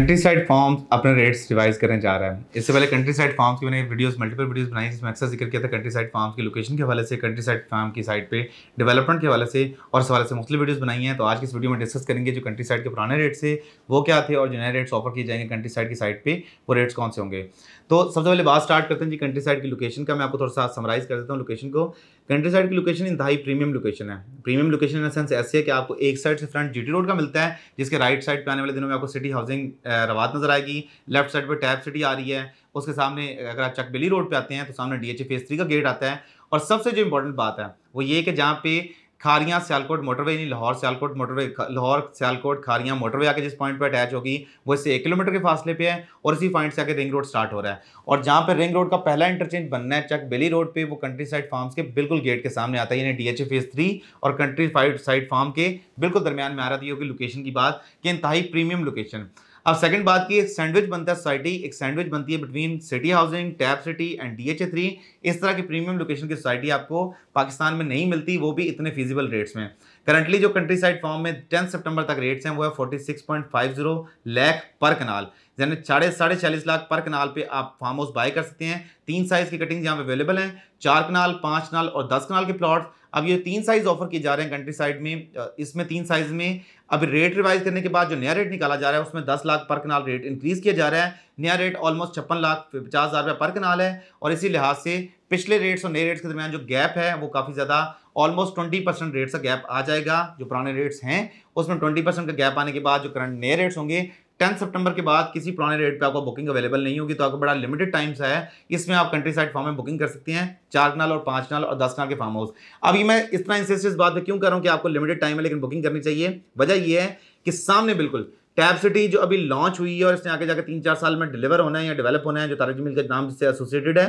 country side farm अपने rates revise करने जा रहा है इससे पहले कंट्री साइड फॉर्म्स की मैंने वीडियोस मल्टीपल वीडियोस बनाई जिसमें अक्सर जिक्र किया था कंट्री साइड फॉर्म्स की लोकेशन के हवाले से कंट्री साइड फार्म की साइड पे डेवलपमेंट के हवाले से और इस से मुख्तु वीडियोज़ बनाई हैं तो आज की इस वीडियो में डिस्कस करेंगे जो कंट्री साइड के पुराने रेट्स से वो क्या थे और जो नए रेट्स ऑफर किए जाएंगे कंट्री साइड की साइड पर वो रेट्स कौन से होंगे तो सबसे पहले बात स्टार्ट करते हैं जी कंट्री साइड की लोकेशन का मैं आपको थोड़ा सा समराइज कर देता हूँ लोकेशन को कंट्री साइड की लोकेशन इंतहाई प्रीमियम लोकेशन है प्रीमियम लोकेशन इन सेंस ऐसी है कि आपको एक साइड से फ्रंट जी रोड का मिलता है जिसके राइट साइड पर आने वाले दिनों में आपको सिटी हाउसिंग रवात नज़र आएगी लेफ्ट साइड पर टैप सिटी आ रही है उसके सामने अगर आप चकबेली रोड पर आते हैं तो सामने डी एच फेस थ्री का गेट आता है और सबसे जो इंपॉर्टेंट बात है वो ये कि जहाँ पे खारियाँ सियालकोट मोटरवे यानी लाहौर सियालकोट मोटरवे लाहौर सियालकोट खारियाँ मोटरवे आके जिस पॉइंट पर अटैच होगी वो इससे एक किलोमीटर के फासले पे है और इसी पॉइंट से आके रिंग रोड स्टार्ट हो रहा है और जहाँ पर रिंग रोड का पहला इंटरचेंज बनना है चक बेली रोड पे वो कंट्री साइड फार्म्स के बिल्कुल गेट के सामने आता है यानी डी एच फेज थ्री और कंट्री साइड फार्म के बिल्कुल दरमियान में आ रहा था ये होगी लोकेशन की बात कि इंतहाई प्रीमियम लोकेशन अब सेकंड बात की एक सैंडविच बनता है सोसाइटी एक सैंडविच बनती है between city housing top city and DHA three इस तरह की प्रीमियम लोकेशन की सोसाइटी आपको पाकिस्तान में नहीं मिलती वो भी इतने फिजिबल रेट्स में करंटली जो कंट्री साइड फॉर्म में टेंथ सितंबर तक रेट्स हैं वो है forty six point five zero lakh per kanal यानी साढ़े साढ़े चालीस लाख पर कनाल पे आप फार्म हाउस बाय कर सकते हैं तीन साइज की कटिंग यहाँ पे अवेलेबल हैं चार कनाल पाँच कनाल और दस कनाल के प्लॉट्स अब ये तीन साइज ऑफर किए जा रहे हैं कंट्री साइड में इसमें तीन साइज में अब रेट रिवाइज करने के बाद जो नया रेट निकाला जा रहा है उसमें दस लाख पर कनाल रेट इंक्रीज़ किया जा रहा है नया रेट ऑलमोस्ट छप्पन लाख पचास हज़ार रुपये पर कनाल है और इसी लिहाज से पिछले रेट्स और नए रेट्स के दरमियान जो गैप है वो काफ़ी ज़्यादा ऑलमोस्ट ट्वेंटी परसेंट रेट्स का गैप आ जाएगा जो पुराने रेट्स हैं उसमें ट्वेंटी परसेंट का गैप आने के बाद जो करंट नए रेट्स होंगे टेंथ सितंबर के बाद किसी पुराने रेट पे आपको बुकिंग अवेलेबल नहीं होगी तो आपको बड़ा लिमिटेड टाइम्स है इसमें आप कंट्री साइड फॉर्म में बुकिंग कर सकते हैं चार कनाल और पांच नाल और दस नाल के फार्म हाउस अभी मैं इतना इंसिस्ट इस बात पर क्यों कर रहा हूँ कि आपको लिमिटेड टाइम है लेकिन बुकिंग करनी चाहिए वजह यह है कि सामने बिल्कुल टैब सिटी जो अभी लॉन्च हुई है और इसने आगे जाकर तीन चार साल में डिलीवर होना है या डेवलप होना है जो तारक मिल के नाम से एसोसिएटेड है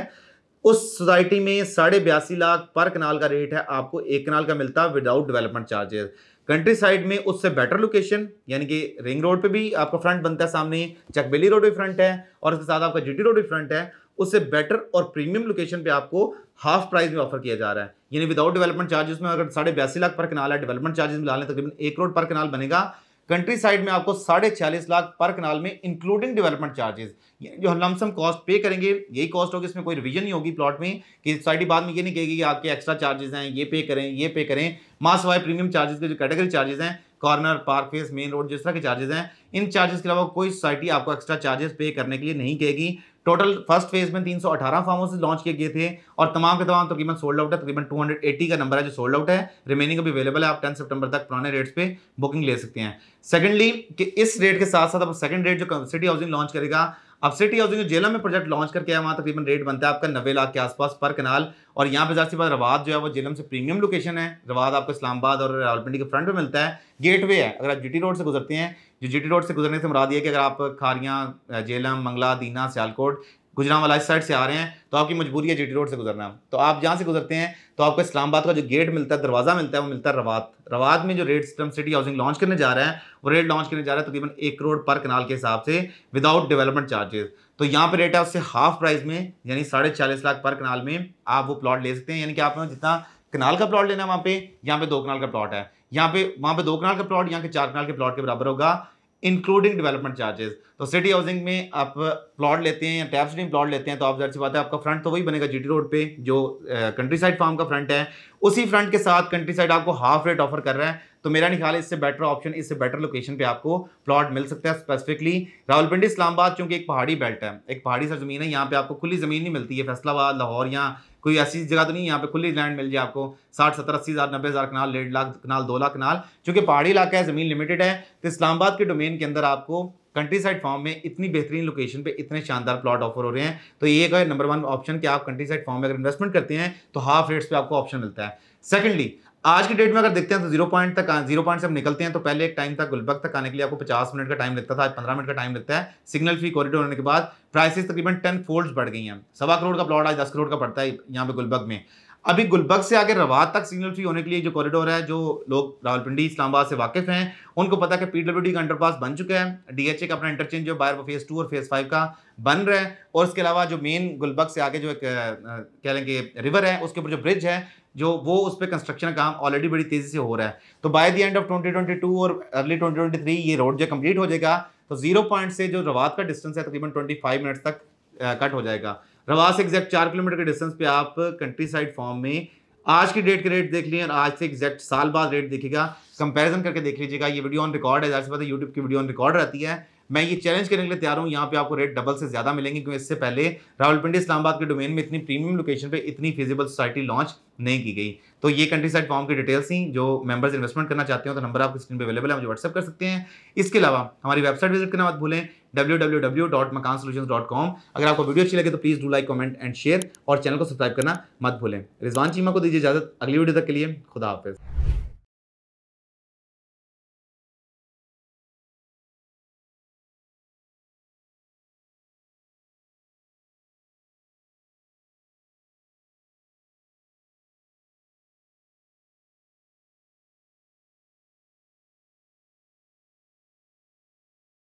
उस सोसाइटी में साढ़े बयासी लाख पर कनाल का रेट है आपको एक कनाल का मिलता है without development charges country side में उससे बेटर लोकेशन यानी कि रिंग रोड पे भी आपका फ्रंट बनता है सामने चकबेली रोड भी फ्रंट है और उसके साथ आपका जीटी रोड भी फ्रंट है उससे बेटर और प्रीमियम लोकेशन पे आपको हाफ प्राइस में ऑफर किया जा रहा है यानी विदाउट डेवलपमेंट चार्जेस में अगर साढ़े बयासी लाख पर कनाल है डेवलपमेंट चार्जेस मिला लें तकरीबन एक करोड़ पर कनाल बनेगा कंट्री साइड में आपको साढ़े छियालीस लाख पर कनाल में इंक्लूडिंग डेवलपमेंट चार्जेस जो हम लमसम कॉस्ट पे करेंगे यही कॉस्ट होगी इसमें कोई रिविजन नहीं होगी प्लॉट में कि सोसाइटी बाद में ये नहीं कहेगी कि आपके एक्स्ट्रा चार्जेस हैं ये पे करें ये पे करें मास वाई प्रीमियम चार्जेस के जो कैटेगरी चार्जेस हैं corner park face main road जिस तरह के चार्जेस हैं इन चार्जेस के अलावा कोई सोसाइटी आपको एक्स्ट्रा चार्जेस पे करने के लिए नहीं कहेगी टोटल फर्स्ट फेज में 318 फार्म हाउसेज लॉन्च किए गए थे और तमाम के तमाम तकरीबन सोल्ड आउट है तकरीबन 280 का नंबर है जो सोल्ड आउट है रिमेनिंग अभी अवेलेबल है आप 10 सितंबर तक पुराने रेट्स पे बुकिंग ले सकते हैं सेकंडली कि इस रेट के साथ साथ अब सेकंड रेट जो सिटी हाउसिंग लॉन्च करेगा अब सिटी हाउसिंग जो जेलम में प्रोजेक्ट लॉन्च करके आया वहाँ तकरीबन रेट बनता है आपका नब्बे लाख के आसपास पर कनाल और यहाँ पे जाती बात रवाद जो है वो जेलम से प्रीमियम लोकेशन है रवाद आपको इस्लामाबाद और रावलपिंडी के फ्रंट में मिलता है गेटवे है अगर आप जी रोड से गुजरते हैं जो जी रोड से गुजरने से मुराद ये कि अगर आप खारियाँ जेलम मंगला दीना सियालकोट गुजरा वाला इस साइड से आ रहे हैं तो आपकी मजबूरी है जीटी रोड से गुजरना तो आप जहाँ से गुजरते हैं तो आपको इस्लामाबाद का जो गेट मिलता है दरवाज़ा मिलता है वो मिलता है रवात रवात में जो रेट स्टम सिटी हाउसिंग लॉन्च करने जा रहा है वो रेट लॉन्च करने जा रहा है तकरीबन तो एक करोड़ पर कनाल के हिसाब से विदाउट डेवलपमेंट चार्जेस तो यहाँ पर रेट है उससे हाफ प्राइस में यानी साढ़े चालीस लाख पर कनाल में आप वो प्लॉट ले सकते हैं यानी कि आपने जितना कनाल का प्लॉट लेना है वहाँ पे यहाँ पे दो कनाल का प्लॉट है यहाँ पे वहाँ पे दो कनाल का प्लॉट यहाँ के चार कनाल के प्लॉट के बराबर होगा इंक्लूडिंग डेवलपमेंट चार्जेस तो सिटी हाउसिंग में आप प्लॉट लेते हैं या टैप प्लॉट लेते हैं तो आप जहर सी बात है आपका फ्रंट तो वही बनेगा जीटी रोड पे जो कंट्री साइड फार्म का फ्रंट है उसी फ्रंट के साथ कंट्री साइड आपको हाफ रेट ऑफर कर रहे हैं तो मेरा नहीं ख्याल इससे बेटर ऑप्शन इससे बेटर लोकेशन पे आपको प्लॉट मिल सकता है स्पेसिफिकली रावलपिंडी इस्लामाबाद चूंकि एक पहाड़ी बेल्ट है एक पहाड़ी सर जमीन है यहाँ पे आपको खुली जमीन नहीं मिलती है फैसलाबाद लाहौर या कोई ऐसी जगह तो नहीं यहाँ पे खुली लैंड मिल जाए आपको साठ सत्तर अस्सी हज़ार नब्बे हज़ार कनाल डेढ़ लाख कनाल दो लाख कनाल चूंकि पहाड़ी इलाका है ज़मीन लिमिटेड है तो इस्लामाबाद के डोमेन के अंदर आपको कंट्री साइड फॉर्म में इतनी बेहतरीन लोकेशन पे इतने शानदार प्लॉट ऑफर हो रहे हैं तो ये एक नंबर वन ऑप्शन कि आप कंट्री साइड फॉर्म में अगर इन्वेस्टमेंट करते हैं तो हाफ रेट्स पे आपको ऑप्शन मिलता है सेकंडली आज की डेट में अगर देखते हैं तो जीरो पॉइंट तक जीरो पॉइंट से हम निकलते हैं तो पहले एक टाइम था गुलबग तक आने के लिए आपको पचास मिनट का टाइम लगता था आज पंद्रह मिनट का टाइम लगता है सिग्नल फ्री कॉरिडोर होने के बाद प्राइसेस तकरीबन टेन फोल्ड बढ़ गई हैं सवा करोड़ का प्लॉट आज दस करोड़ का पड़ता है यहाँ पे गुलबग में अभी गुलबर्ग से आगे रवात तक सिग्नल फ्री होने के लिए जो कॉरिडोर है जो लोग रावलपिंडी इस्लामाबाद से वाकिफ हैं उनको पता है कि पीडब्ल्यूडी का अंडरपास बन चुका है डीएचए का अपना इंटरचेंज जो बायर फेज़ टू और फेज़ फाइव का बन रहा है और इसके अलावा जो मेन गुलबर्ग से आगे जो एक कह लें कि रिवर है उसके ऊपर जो ब्रिज है जो वो उस पर कंस्ट्रक्शन का काम ऑलरेडी बड़ी तेज़ी से हो रहा है तो बाय द एंड ऑफ 2022 और अर्ली 2023 ये रोड जो कंप्लीट हो जाएगा तो जीरो पॉइंट से जो रवात का डिस्टेंस है तकरीबन 25 मिनट्स तक कट हो जाएगा रवास से एग्जैक्ट चार किलोमीटर के डिस्टेंस पे आप कंट्री साइड फॉर्म में आज की डेट के रेट देख लिए और आज से एग्जैक्ट साल बाद रेट देखिएगा कंपैरिजन करके देख लीजिएगा ये वीडियो ऑन रिकॉर्ड है जैसे पता यूट्यूब की वीडियो ऑन रिकॉर्ड रहती है मैं ये चैलेंज करने के लिए तैयार हूँ यहाँ पे आपको रेट डबल से ज्यादा मिलेंगे क्योंकि इससे पहले रावलपिंडी इस्लामाबाद के डोमेन में इतनी प्रीमियम लोकेशन पे इतनी फिजिबल सोसाइटी लॉन्च नहीं की गई तो ये कंट्री साइड फॉर्म की डिटेल्स ही जो मेंबर्स इन्वेस्टमेंट करना चाहते हो तो नंबर आपकी स्क्रीन पर अवेलेबल है मुझे व्हाट्सअप कर सकते हैं इसके अलावा हमारी वेबसाइट विजिट करना मत भूलें www.makansolutions.com अगर आपको वीडियो अच्छी लगे तो please do like comment and share और चैनल को सब्सक्राइब करना मत भूलें रिजवान चीमा को दीजिए इजाजत अगली वीडियो तक के लिए खुदा हाफिज़